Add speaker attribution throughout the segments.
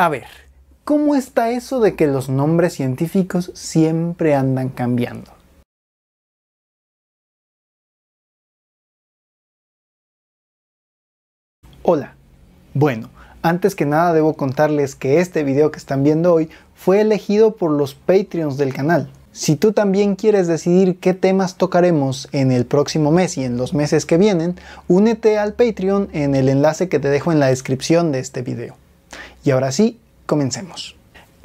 Speaker 1: A ver, ¿cómo está eso de que los nombres científicos siempre andan cambiando? Hola. Bueno, antes que nada debo contarles que este video que están viendo hoy fue elegido por los Patreons del canal. Si tú también quieres decidir qué temas tocaremos en el próximo mes y en los meses que vienen, únete al Patreon en el enlace que te dejo en la descripción de este video. Y ahora sí, comencemos.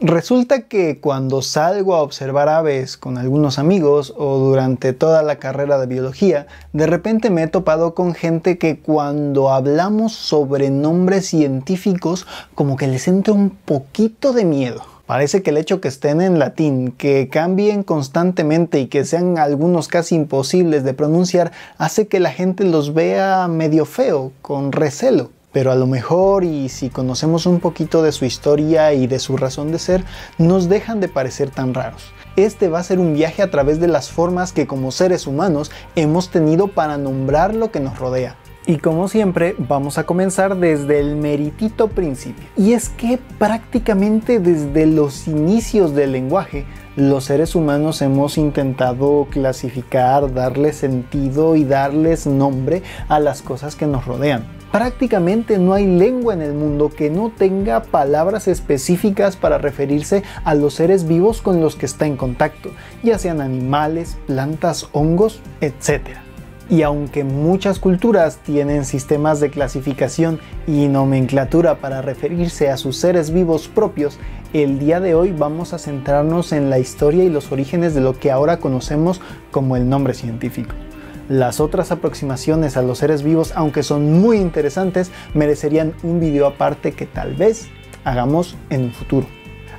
Speaker 1: Resulta que cuando salgo a observar aves con algunos amigos o durante toda la carrera de biología, de repente me he topado con gente que cuando hablamos sobre nombres científicos como que les entra un poquito de miedo. Parece que el hecho que estén en latín, que cambien constantemente y que sean algunos casi imposibles de pronunciar, hace que la gente los vea medio feo, con recelo pero a lo mejor y si conocemos un poquito de su historia y de su razón de ser, nos dejan de parecer tan raros. Este va a ser un viaje a través de las formas que como seres humanos hemos tenido para nombrar lo que nos rodea. Y como siempre, vamos a comenzar desde el meritito principio. Y es que prácticamente desde los inicios del lenguaje, los seres humanos hemos intentado clasificar, darle sentido y darles nombre a las cosas que nos rodean. Prácticamente no hay lengua en el mundo que no tenga palabras específicas para referirse a los seres vivos con los que está en contacto, ya sean animales, plantas, hongos, etc. Y aunque muchas culturas tienen sistemas de clasificación y nomenclatura para referirse a sus seres vivos propios, el día de hoy vamos a centrarnos en la historia y los orígenes de lo que ahora conocemos como el nombre científico. Las otras aproximaciones a los seres vivos, aunque son muy interesantes, merecerían un video aparte que tal vez hagamos en un futuro.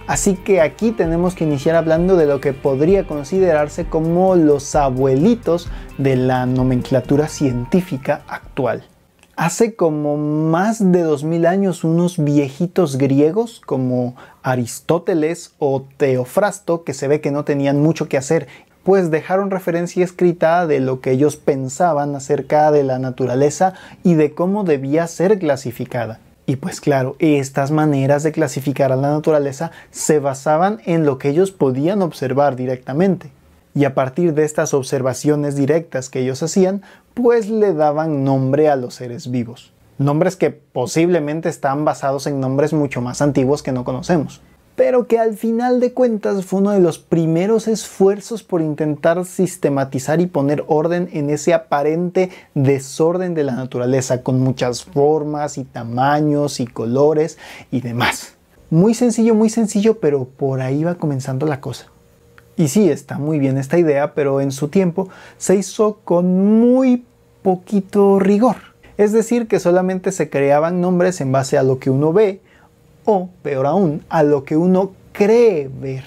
Speaker 1: Así que aquí tenemos que iniciar hablando de lo que podría considerarse como los abuelitos de la nomenclatura científica actual. Hace como más de 2000 años unos viejitos griegos como Aristóteles o Teofrasto, que se ve que no tenían mucho que hacer pues dejaron referencia escrita de lo que ellos pensaban acerca de la naturaleza y de cómo debía ser clasificada. Y pues claro, estas maneras de clasificar a la naturaleza se basaban en lo que ellos podían observar directamente. Y a partir de estas observaciones directas que ellos hacían, pues le daban nombre a los seres vivos. Nombres que posiblemente están basados en nombres mucho más antiguos que no conocemos pero que al final de cuentas fue uno de los primeros esfuerzos por intentar sistematizar y poner orden en ese aparente desorden de la naturaleza, con muchas formas y tamaños y colores y demás. Muy sencillo, muy sencillo, pero por ahí va comenzando la cosa. Y sí, está muy bien esta idea, pero en su tiempo se hizo con muy poquito rigor. Es decir, que solamente se creaban nombres en base a lo que uno ve o, peor aún, a lo que uno cree ver.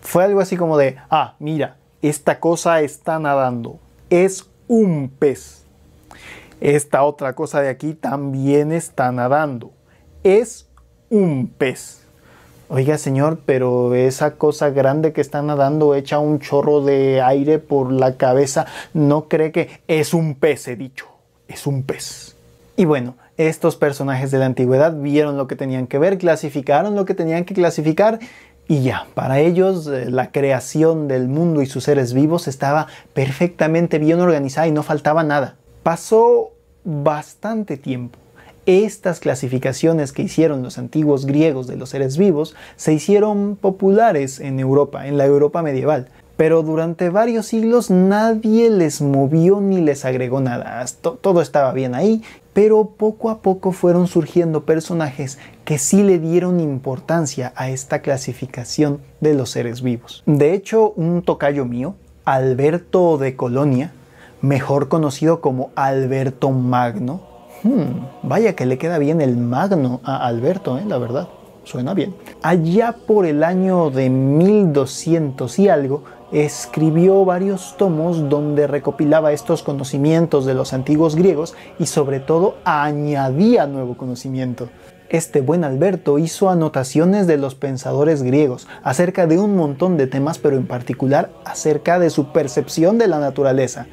Speaker 1: Fue algo así como de, ah, mira, esta cosa está nadando, es un pez. Esta otra cosa de aquí también está nadando, es un pez. Oiga señor, pero esa cosa grande que está nadando echa un chorro de aire por la cabeza, no cree que es un pez, he dicho, es un pez. Y bueno, estos personajes de la antigüedad vieron lo que tenían que ver, clasificaron lo que tenían que clasificar y ya, para ellos eh, la creación del mundo y sus seres vivos estaba perfectamente bien organizada y no faltaba nada. Pasó bastante tiempo. Estas clasificaciones que hicieron los antiguos griegos de los seres vivos se hicieron populares en Europa, en la Europa medieval pero durante varios siglos nadie les movió ni les agregó nada. Todo estaba bien ahí, pero poco a poco fueron surgiendo personajes que sí le dieron importancia a esta clasificación de los seres vivos. De hecho, un tocayo mío, Alberto de Colonia, mejor conocido como Alberto Magno, hmm, vaya que le queda bien el Magno a Alberto, eh, la verdad suena bien. Allá por el año de 1200 y algo, escribió varios tomos donde recopilaba estos conocimientos de los antiguos griegos y sobre todo añadía nuevo conocimiento. Este buen Alberto hizo anotaciones de los pensadores griegos acerca de un montón de temas, pero en particular acerca de su percepción de la naturaleza.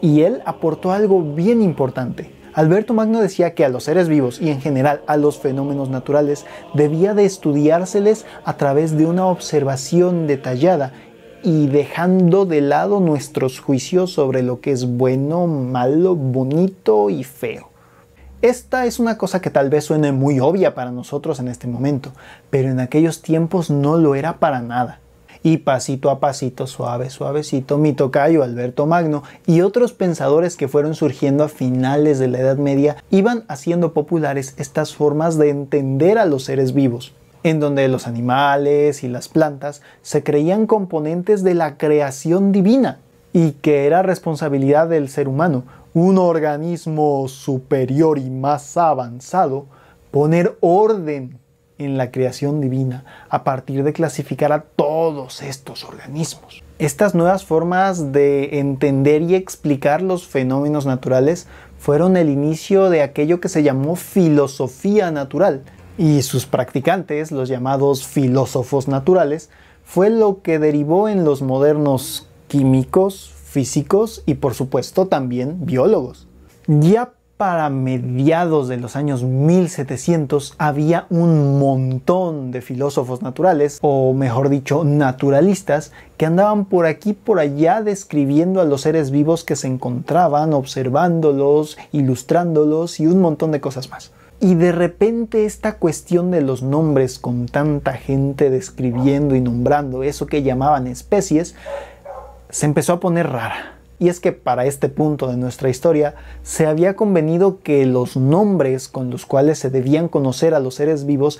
Speaker 1: Y él aportó algo bien importante. Alberto Magno decía que a los seres vivos y en general a los fenómenos naturales debía de estudiárseles a través de una observación detallada y dejando de lado nuestros juicios sobre lo que es bueno, malo, bonito y feo. Esta es una cosa que tal vez suene muy obvia para nosotros en este momento, pero en aquellos tiempos no lo era para nada. Y pasito a pasito, suave, suavecito, mi tocayo Alberto Magno y otros pensadores que fueron surgiendo a finales de la Edad Media iban haciendo populares estas formas de entender a los seres vivos en donde los animales y las plantas se creían componentes de la creación divina y que era responsabilidad del ser humano, un organismo superior y más avanzado, poner orden en la creación divina a partir de clasificar a todos estos organismos. Estas nuevas formas de entender y explicar los fenómenos naturales fueron el inicio de aquello que se llamó filosofía natural, y sus practicantes, los llamados filósofos naturales, fue lo que derivó en los modernos químicos, físicos y por supuesto también biólogos. Ya para mediados de los años 1700 había un montón de filósofos naturales, o mejor dicho, naturalistas, que andaban por aquí por allá describiendo a los seres vivos que se encontraban, observándolos, ilustrándolos y un montón de cosas más. Y de repente esta cuestión de los nombres con tanta gente describiendo y nombrando eso que llamaban especies, se empezó a poner rara. Y es que para este punto de nuestra historia se había convenido que los nombres con los cuales se debían conocer a los seres vivos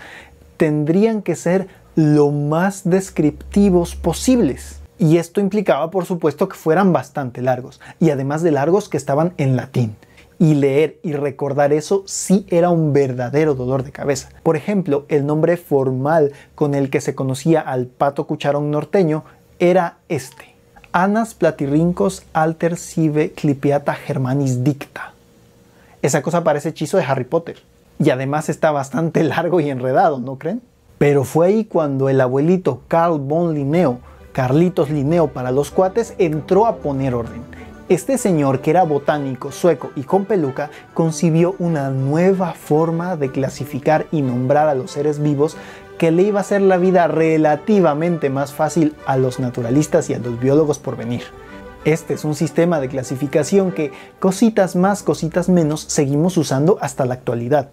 Speaker 1: tendrían que ser lo más descriptivos posibles. Y esto implicaba, por supuesto, que fueran bastante largos, y además de largos que estaban en latín y leer y recordar eso sí era un verdadero dolor de cabeza. Por ejemplo, el nombre formal con el que se conocía al pato cucharón norteño era este. Anas platirrincos alter sive clipiata germanis dicta. Esa cosa parece hechizo de Harry Potter. Y además está bastante largo y enredado, ¿no creen? Pero fue ahí cuando el abuelito Carl von Linneo, Carlitos Linneo para los cuates, entró a poner orden este señor, que era botánico, sueco y con peluca, concibió una nueva forma de clasificar y nombrar a los seres vivos que le iba a hacer la vida relativamente más fácil a los naturalistas y a los biólogos por venir. Este es un sistema de clasificación que, cositas más, cositas menos, seguimos usando hasta la actualidad.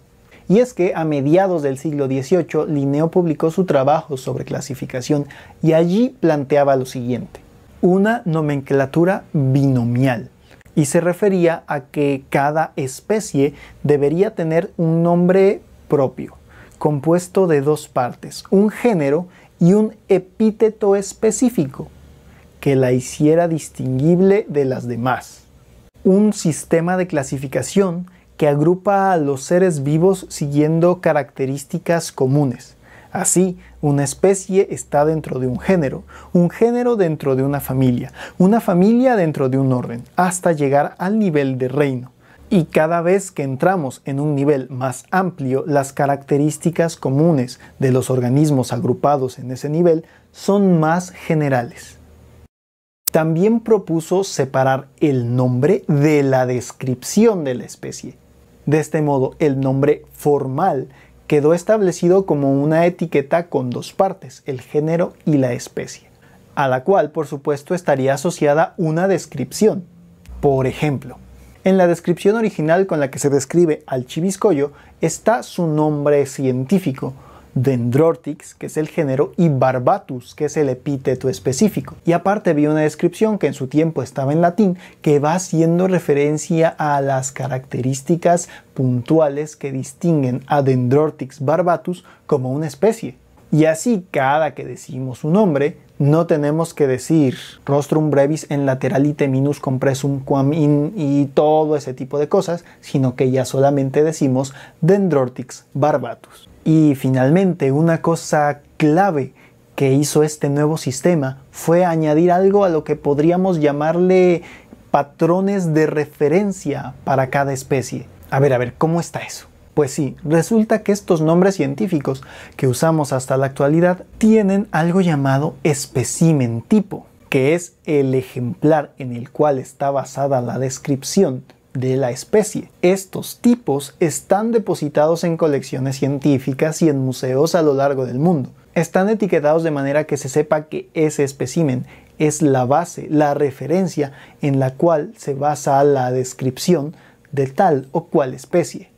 Speaker 1: Y es que a mediados del siglo XVIII, Linneo publicó su trabajo sobre clasificación y allí planteaba lo siguiente una nomenclatura binomial y se refería a que cada especie debería tener un nombre propio, compuesto de dos partes, un género y un epíteto específico que la hiciera distinguible de las demás. Un sistema de clasificación que agrupa a los seres vivos siguiendo características comunes Así, una especie está dentro de un género, un género dentro de una familia, una familia dentro de un orden, hasta llegar al nivel de reino. Y cada vez que entramos en un nivel más amplio, las características comunes de los organismos agrupados en ese nivel son más generales. También propuso separar el nombre de la descripción de la especie. De este modo, el nombre formal quedó establecido como una etiqueta con dos partes, el género y la especie, a la cual por supuesto estaría asociada una descripción. Por ejemplo, en la descripción original con la que se describe al chiviscoyo está su nombre científico, Dendrortix, que es el género, y Barbatus, que es el epíteto específico. Y aparte vi una descripción que en su tiempo estaba en latín, que va haciendo referencia a las características puntuales que distinguen a Dendrortix barbatus como una especie. Y así cada que decimos un nombre, no tenemos que decir rostrum brevis en lateralite minus compressum quam in y todo ese tipo de cosas, sino que ya solamente decimos Dendrortix barbatus. Y finalmente, una cosa clave que hizo este nuevo sistema fue añadir algo a lo que podríamos llamarle patrones de referencia para cada especie. A ver, a ver, ¿cómo está eso? Pues sí, resulta que estos nombres científicos que usamos hasta la actualidad tienen algo llamado especimen tipo, que es el ejemplar en el cual está basada la descripción de la especie. Estos tipos están depositados en colecciones científicas y en museos a lo largo del mundo. Están etiquetados de manera que se sepa que ese espécimen es la base, la referencia en la cual se basa la descripción de tal o cual especie.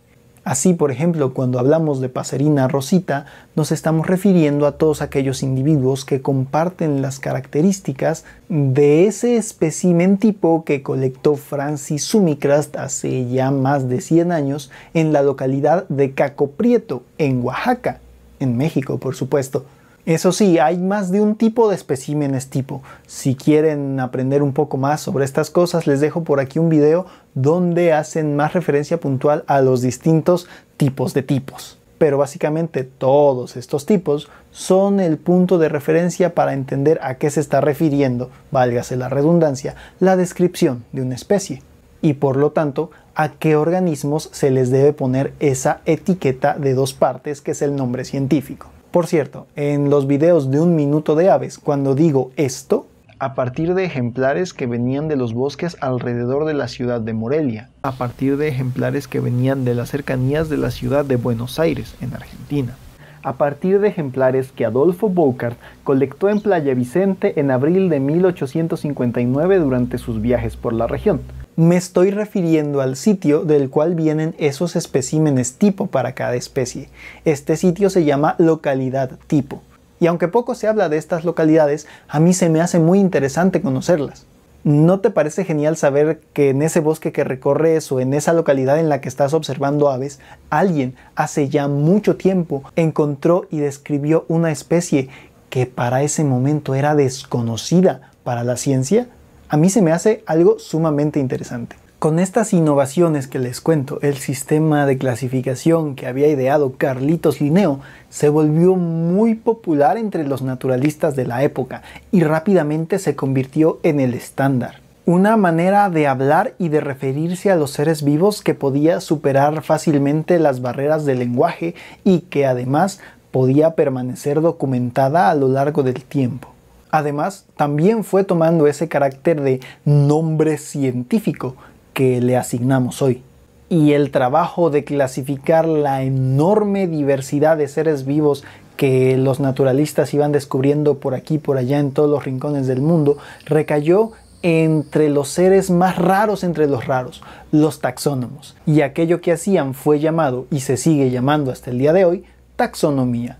Speaker 1: Así, por ejemplo, cuando hablamos de Paserina rosita, nos estamos refiriendo a todos aquellos individuos que comparten las características de ese espécimen tipo que colectó Francis Sumicrast hace ya más de 100 años en la localidad de Cacoprieto, en Oaxaca, en México, por supuesto. Eso sí, hay más de un tipo de especímenes tipo. Si quieren aprender un poco más sobre estas cosas, les dejo por aquí un video donde hacen más referencia puntual a los distintos tipos de tipos. Pero básicamente todos estos tipos son el punto de referencia para entender a qué se está refiriendo, válgase la redundancia, la descripción de una especie y por lo tanto a qué organismos se les debe poner esa etiqueta de dos partes que es el nombre científico. Por cierto, en los videos de un minuto de aves, cuando digo esto, a partir de ejemplares que venían de los bosques alrededor de la ciudad de Morelia, a partir de ejemplares que venían de las cercanías de la ciudad de Buenos Aires, en Argentina, a partir de ejemplares que Adolfo Boucard colectó en Playa Vicente en abril de 1859 durante sus viajes por la región, me estoy refiriendo al sitio del cual vienen esos especímenes tipo para cada especie. Este sitio se llama localidad tipo. Y aunque poco se habla de estas localidades, a mí se me hace muy interesante conocerlas. ¿No te parece genial saber que en ese bosque que recorres o en esa localidad en la que estás observando aves, alguien hace ya mucho tiempo encontró y describió una especie que para ese momento era desconocida para la ciencia? a mí se me hace algo sumamente interesante. Con estas innovaciones que les cuento, el sistema de clasificación que había ideado Carlitos Linneo se volvió muy popular entre los naturalistas de la época y rápidamente se convirtió en el estándar. Una manera de hablar y de referirse a los seres vivos que podía superar fácilmente las barreras del lenguaje y que además podía permanecer documentada a lo largo del tiempo. Además, también fue tomando ese carácter de nombre científico que le asignamos hoy. Y el trabajo de clasificar la enorme diversidad de seres vivos que los naturalistas iban descubriendo por aquí, y por allá, en todos los rincones del mundo, recayó entre los seres más raros entre los raros, los taxónomos. Y aquello que hacían fue llamado, y se sigue llamando hasta el día de hoy, taxonomía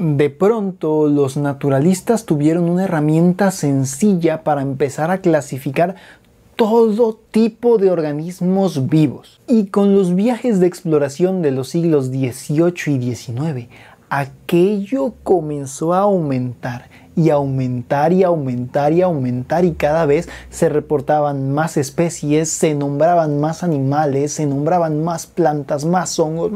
Speaker 1: de pronto los naturalistas tuvieron una herramienta sencilla para empezar a clasificar todo tipo de organismos vivos. Y con los viajes de exploración de los siglos XVIII y XIX, aquello comenzó a aumentar y aumentar y aumentar y aumentar y cada vez se reportaban más especies, se nombraban más animales, se nombraban más plantas, más hongos.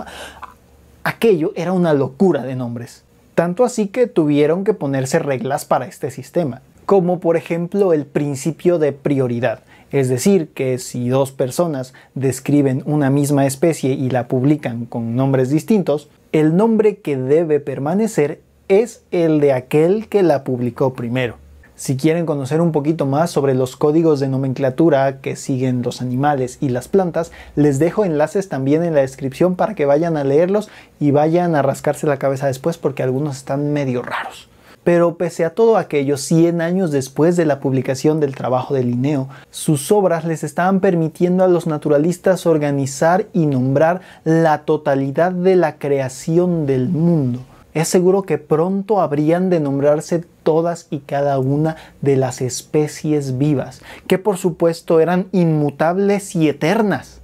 Speaker 1: Aquello era una locura de nombres tanto así que tuvieron que ponerse reglas para este sistema, como por ejemplo el principio de prioridad, es decir, que si dos personas describen una misma especie y la publican con nombres distintos, el nombre que debe permanecer es el de aquel que la publicó primero. Si quieren conocer un poquito más sobre los códigos de nomenclatura que siguen los animales y las plantas, les dejo enlaces también en la descripción para que vayan a leerlos y vayan a rascarse la cabeza después porque algunos están medio raros. Pero pese a todo aquello, 100 años después de la publicación del trabajo de Linneo, sus obras les estaban permitiendo a los naturalistas organizar y nombrar la totalidad de la creación del mundo es seguro que pronto habrían de nombrarse todas y cada una de las especies vivas, que por supuesto eran inmutables y eternas.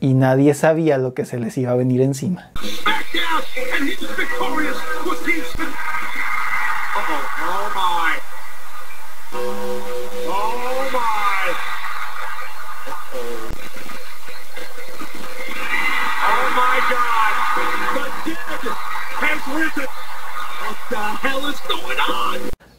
Speaker 1: Y nadie sabía lo que se les iba a venir encima.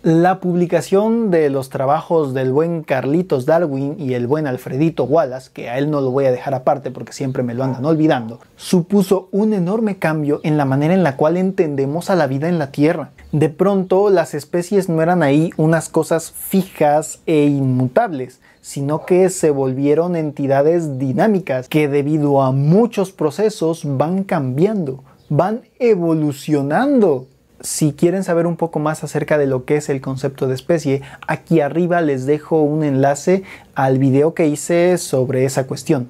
Speaker 1: La publicación de los trabajos del buen Carlitos Darwin y el buen Alfredito Wallace, que a él no lo voy a dejar aparte porque siempre me lo andan olvidando, supuso un enorme cambio en la manera en la cual entendemos a la vida en la Tierra. De pronto las especies no eran ahí unas cosas fijas e inmutables, sino que se volvieron entidades dinámicas que debido a muchos procesos van cambiando van evolucionando. Si quieren saber un poco más acerca de lo que es el concepto de especie, aquí arriba les dejo un enlace al video que hice sobre esa cuestión.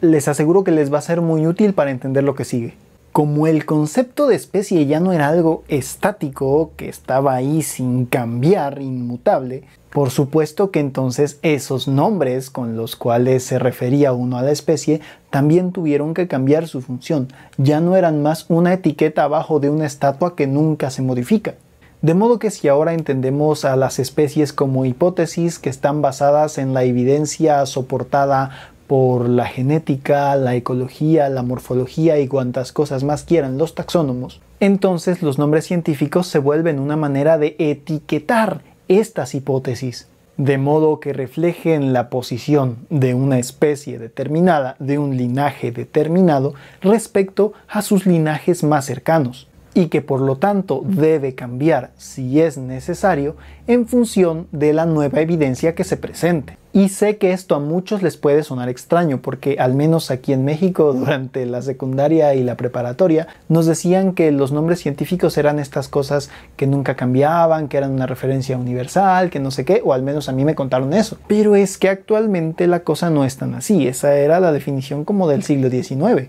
Speaker 1: Les aseguro que les va a ser muy útil para entender lo que sigue. Como el concepto de especie ya no era algo estático, que estaba ahí sin cambiar, inmutable, por supuesto que entonces esos nombres con los cuales se refería uno a la especie también tuvieron que cambiar su función, ya no eran más una etiqueta abajo de una estatua que nunca se modifica. De modo que si ahora entendemos a las especies como hipótesis que están basadas en la evidencia soportada por la genética, la ecología, la morfología y cuantas cosas más quieran los taxónomos, entonces los nombres científicos se vuelven una manera de etiquetar estas hipótesis, de modo que reflejen la posición de una especie determinada, de un linaje determinado, respecto a sus linajes más cercanos y que por lo tanto debe cambiar si es necesario en función de la nueva evidencia que se presente. Y sé que esto a muchos les puede sonar extraño porque al menos aquí en México durante la secundaria y la preparatoria nos decían que los nombres científicos eran estas cosas que nunca cambiaban, que eran una referencia universal, que no sé qué, o al menos a mí me contaron eso. Pero es que actualmente la cosa no es tan así, esa era la definición como del siglo XIX.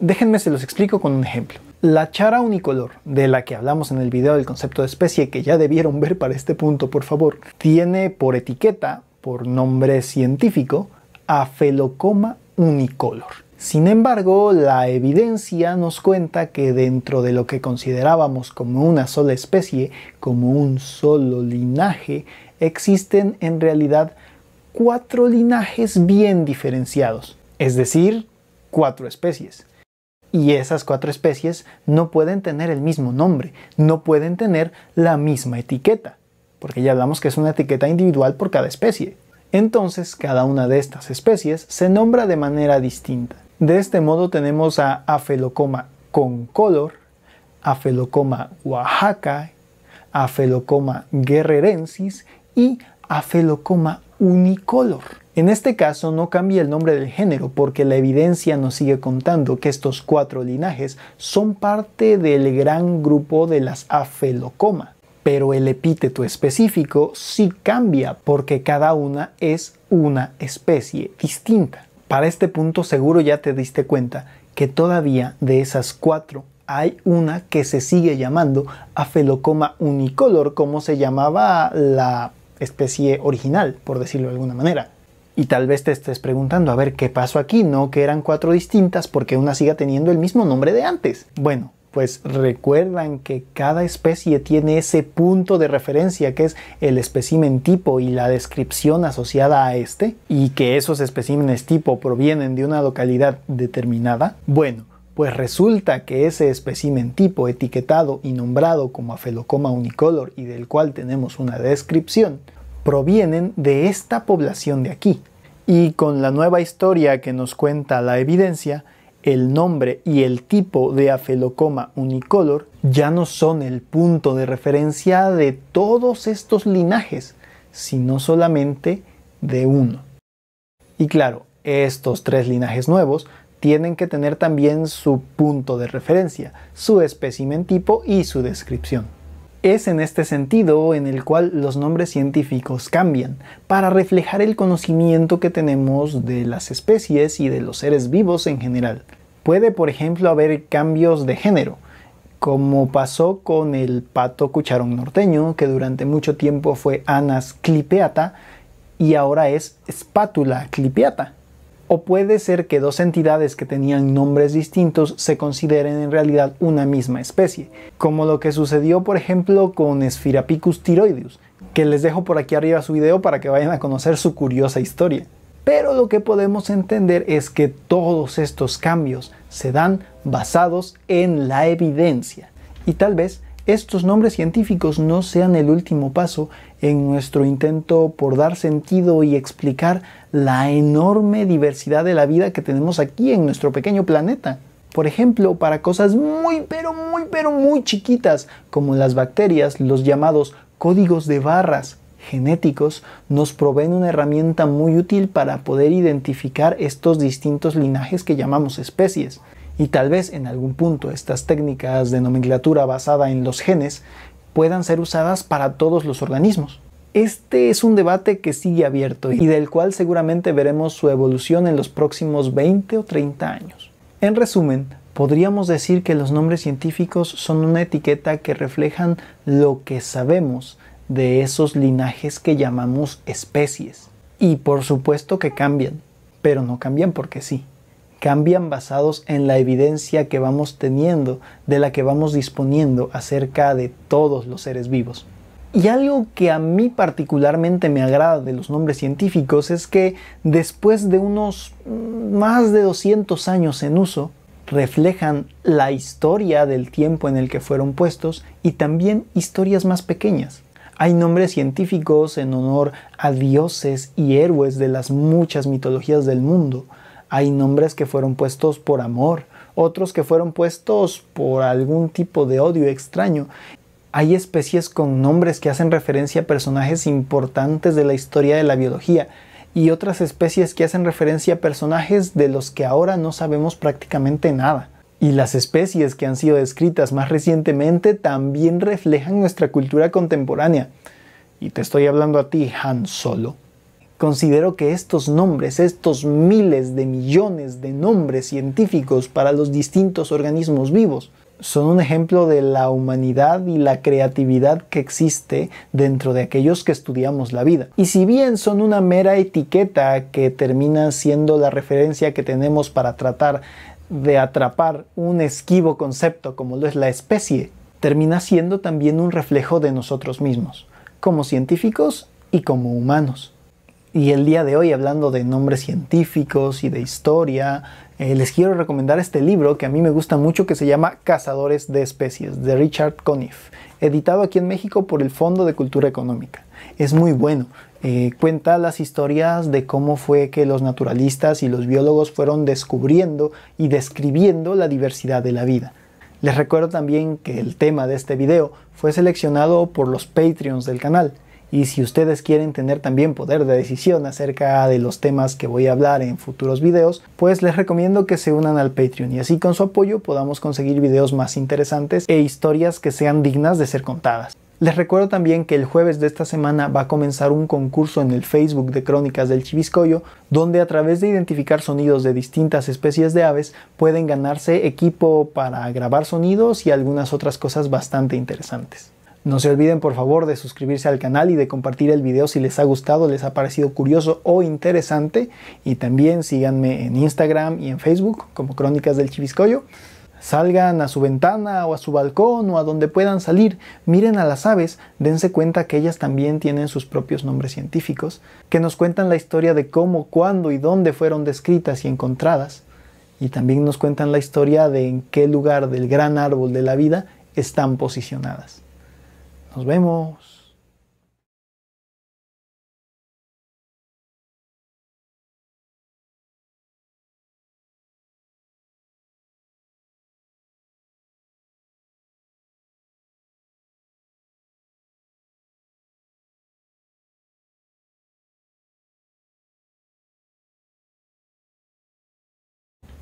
Speaker 1: Déjenme se los explico con un ejemplo. La chara unicolor, de la que hablamos en el video del concepto de especie, que ya debieron ver para este punto, por favor, tiene por etiqueta, por nombre científico, Afelocoma unicolor. Sin embargo, la evidencia nos cuenta que dentro de lo que considerábamos como una sola especie, como un solo linaje, existen en realidad cuatro linajes bien diferenciados, es decir, cuatro especies. Y esas cuatro especies no pueden tener el mismo nombre, no pueden tener la misma etiqueta, porque ya hablamos que es una etiqueta individual por cada especie. Entonces, cada una de estas especies se nombra de manera distinta. De este modo tenemos a Afelocoma concolor, Afelocoma oaxaca, Afelocoma guerrerensis y Afelocoma unicolor. En este caso no cambia el nombre del género porque la evidencia nos sigue contando que estos cuatro linajes son parte del gran grupo de las afelocoma, pero el epíteto específico sí cambia porque cada una es una especie distinta. Para este punto seguro ya te diste cuenta que todavía de esas cuatro hay una que se sigue llamando afelocoma unicolor como se llamaba la especie original, por decirlo de alguna manera. Y tal vez te estés preguntando, a ver, ¿qué pasó aquí? No, que eran cuatro distintas porque una siga teniendo el mismo nombre de antes. Bueno, pues recuerdan que cada especie tiene ese punto de referencia que es el espécimen tipo y la descripción asociada a este y que esos especímenes tipo provienen de una localidad determinada. Bueno, pues resulta que ese espécimen tipo etiquetado y nombrado como Afelocoma unicolor y del cual tenemos una descripción, provienen de esta población de aquí. Y con la nueva historia que nos cuenta la evidencia, el nombre y el tipo de afelocoma unicolor ya no son el punto de referencia de todos estos linajes, sino solamente de uno. Y claro, estos tres linajes nuevos tienen que tener también su punto de referencia, su espécimen tipo y su descripción. Es en este sentido en el cual los nombres científicos cambian, para reflejar el conocimiento que tenemos de las especies y de los seres vivos en general. Puede, por ejemplo, haber cambios de género, como pasó con el pato cucharón norteño, que durante mucho tiempo fue Anas clipeata y ahora es espátula clipeata o puede ser que dos entidades que tenían nombres distintos se consideren en realidad una misma especie, como lo que sucedió por ejemplo con Sphyrapicus tiroideus, que les dejo por aquí arriba su video para que vayan a conocer su curiosa historia. Pero lo que podemos entender es que todos estos cambios se dan basados en la evidencia, y tal vez estos nombres científicos no sean el último paso en nuestro intento por dar sentido y explicar la enorme diversidad de la vida que tenemos aquí en nuestro pequeño planeta. Por ejemplo, para cosas muy, pero muy, pero muy chiquitas, como las bacterias, los llamados códigos de barras genéticos, nos proveen una herramienta muy útil para poder identificar estos distintos linajes que llamamos especies. Y tal vez en algún punto estas técnicas de nomenclatura basada en los genes puedan ser usadas para todos los organismos. Este es un debate que sigue abierto y del cual seguramente veremos su evolución en los próximos 20 o 30 años. En resumen, podríamos decir que los nombres científicos son una etiqueta que reflejan lo que sabemos de esos linajes que llamamos especies. Y por supuesto que cambian, pero no cambian porque sí cambian basados en la evidencia que vamos teniendo, de la que vamos disponiendo acerca de todos los seres vivos. Y algo que a mí particularmente me agrada de los nombres científicos es que después de unos mm, más de 200 años en uso, reflejan la historia del tiempo en el que fueron puestos y también historias más pequeñas. Hay nombres científicos en honor a dioses y héroes de las muchas mitologías del mundo, hay nombres que fueron puestos por amor, otros que fueron puestos por algún tipo de odio extraño. Hay especies con nombres que hacen referencia a personajes importantes de la historia de la biología y otras especies que hacen referencia a personajes de los que ahora no sabemos prácticamente nada. Y las especies que han sido descritas más recientemente también reflejan nuestra cultura contemporánea. Y te estoy hablando a ti, Han Solo. Considero que estos nombres, estos miles de millones de nombres científicos para los distintos organismos vivos, son un ejemplo de la humanidad y la creatividad que existe dentro de aquellos que estudiamos la vida. Y si bien son una mera etiqueta que termina siendo la referencia que tenemos para tratar de atrapar un esquivo concepto como lo es la especie, termina siendo también un reflejo de nosotros mismos, como científicos y como humanos. Y el día de hoy, hablando de nombres científicos y de historia, eh, les quiero recomendar este libro que a mí me gusta mucho que se llama Cazadores de Especies, de Richard Coniff, editado aquí en México por el Fondo de Cultura Económica. Es muy bueno. Eh, cuenta las historias de cómo fue que los naturalistas y los biólogos fueron descubriendo y describiendo la diversidad de la vida. Les recuerdo también que el tema de este video fue seleccionado por los Patreons del canal. Y si ustedes quieren tener también poder de decisión acerca de los temas que voy a hablar en futuros videos, pues les recomiendo que se unan al Patreon y así con su apoyo podamos conseguir videos más interesantes e historias que sean dignas de ser contadas. Les recuerdo también que el jueves de esta semana va a comenzar un concurso en el Facebook de Crónicas del Chiviscoyo, donde a través de identificar sonidos de distintas especies de aves pueden ganarse equipo para grabar sonidos y algunas otras cosas bastante interesantes. No se olviden por favor de suscribirse al canal y de compartir el video si les ha gustado, les ha parecido curioso o interesante. Y también síganme en Instagram y en Facebook como Crónicas del Chiviscoyo. Salgan a su ventana o a su balcón o a donde puedan salir, miren a las aves, dense cuenta que ellas también tienen sus propios nombres científicos, que nos cuentan la historia de cómo, cuándo y dónde fueron descritas y encontradas, y también nos cuentan la historia de en qué lugar del gran árbol de la vida están posicionadas. Nos vemos.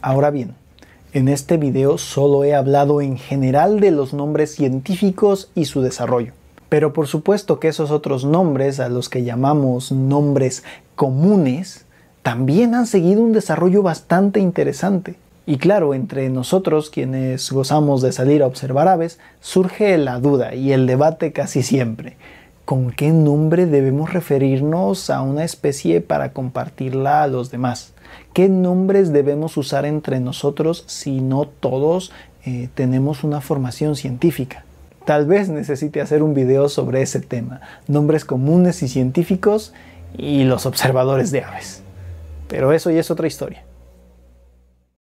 Speaker 1: Ahora bien, en este video solo he hablado en general de los nombres científicos y su desarrollo. Pero por supuesto que esos otros nombres, a los que llamamos nombres comunes, también han seguido un desarrollo bastante interesante. Y claro, entre nosotros, quienes gozamos de salir a observar aves, surge la duda y el debate casi siempre. ¿Con qué nombre debemos referirnos a una especie para compartirla a los demás? ¿Qué nombres debemos usar entre nosotros si no todos eh, tenemos una formación científica? Tal vez necesite hacer un video sobre ese tema, nombres comunes y científicos y los observadores de aves. Pero eso ya es otra historia.